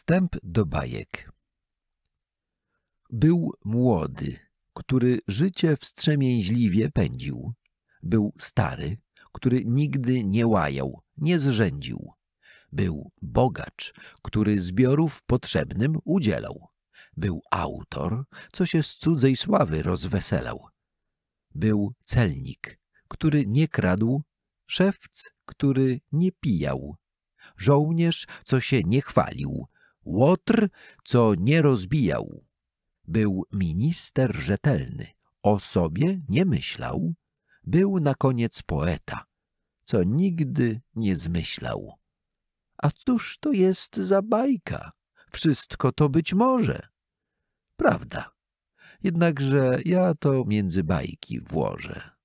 Wstęp do bajek. Był młody, który życie wstrzemięźliwie pędził. Był stary, który nigdy nie łajał, nie zrzędził. Był bogacz, który zbiorów potrzebnym udzielał. Był autor, co się z cudzej sławy rozweselał. Był celnik, który nie kradł, szewc, który nie pijał, żołnierz, co się nie chwalił, Łotr, co nie rozbijał. Był minister rzetelny, o sobie nie myślał. Był na koniec poeta, co nigdy nie zmyślał. A cóż to jest za bajka? Wszystko to być może. Prawda. Jednakże ja to między bajki włożę.